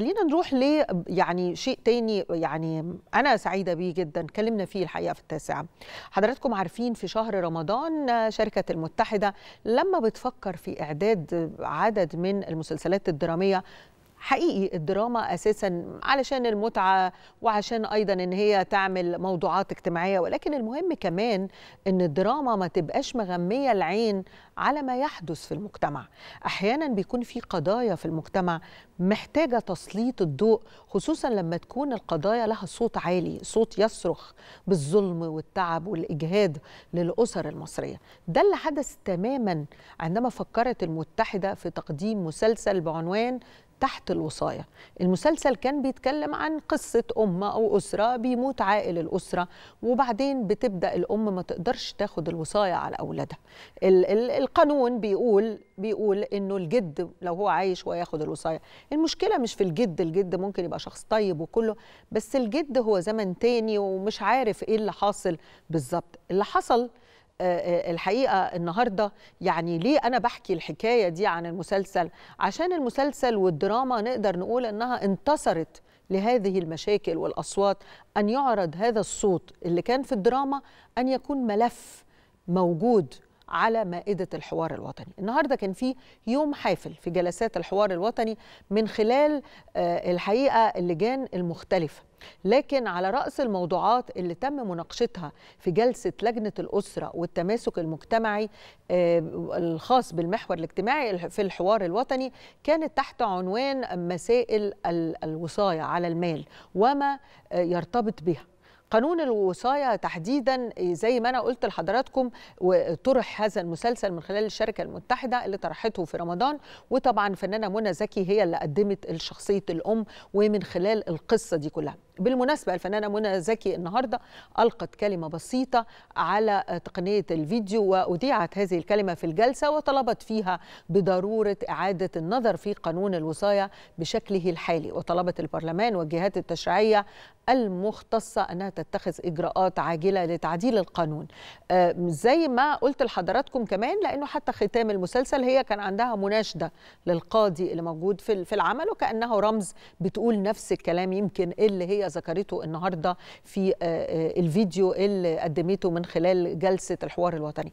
خلينا نروح ل يعني شيء تاني يعني انا سعيده بيه جدا اتكلمنا فيه الحقيقه في التاسعه حضراتكم عارفين في شهر رمضان شركه المتحده لما بتفكر في اعداد عدد من المسلسلات الدراميه حقيقي الدراما اساسا علشان المتعه وعشان ايضا ان هي تعمل موضوعات اجتماعيه ولكن المهم كمان ان الدراما ما تبقاش مغميه العين على ما يحدث في المجتمع احيانا بيكون في قضايا في المجتمع محتاجه تسليط الضوء خصوصا لما تكون القضايا لها صوت عالي صوت يصرخ بالظلم والتعب والاجهاد للاسر المصريه ده اللي حدث تماما عندما فكرت المتحده في تقديم مسلسل بعنوان تحت الوصاية المسلسل كان بيتكلم عن قصة أم أو أسرة بيموت عائل الأسرة وبعدين بتبدأ الأم ما تقدرش تاخد الوصاية على أولادها القانون بيقول بيقول إنه الجد لو هو عايش وياخد الوصاية المشكلة مش في الجد الجد ممكن يبقى شخص طيب وكله بس الجد هو زمن تاني ومش عارف إيه اللي حاصل بالظبط اللي حصل آه، آه، الحقيقه النهارده يعني ليه انا بحكي الحكايه دي عن المسلسل عشان المسلسل والدراما نقدر نقول انها انتصرت لهذه المشاكل والاصوات ان يعرض هذا الصوت اللي كان في الدراما ان يكون ملف موجود على مائدة الحوار الوطني النهاردة كان في يوم حافل في جلسات الحوار الوطني من خلال آه، الحقيقة اللجان المختلفة لكن على رأس الموضوعات اللي تم مناقشتها في جلسة لجنة الأسرة والتماسك المجتمعي آه، الخاص بالمحور الاجتماعي في الحوار الوطني كانت تحت عنوان مسائل الوصاية على المال وما آه، يرتبط بها قانون الوصايه تحديدا زي ما انا قلت لحضراتكم وطرح هذا المسلسل من خلال الشركه المتحده اللي طرحته في رمضان وطبعا فنانه منى زكي هي اللي قدمت شخصيه الام ومن خلال القصه دي كلها بالمناسبة الفنانة منى زكي النهاردة ألقت كلمة بسيطة على تقنية الفيديو وأذيعت هذه الكلمة في الجلسة وطلبت فيها بضرورة إعادة النظر في قانون الوصاية بشكله الحالي وطلبت البرلمان والجهات التشريعية المختصة أنها تتخذ إجراءات عاجلة لتعديل القانون آه، زي ما قلت لحضراتكم كمان لأنه حتى ختام المسلسل هي كان عندها مناشدة للقاضي اللي موجود في العمل وكأنه رمز بتقول نفس الكلام يمكن اللي هي الدولية ذكرته النهاردة في آه، آه، الفيديو اللي قدمته من خلال جلسة الحوار الوطني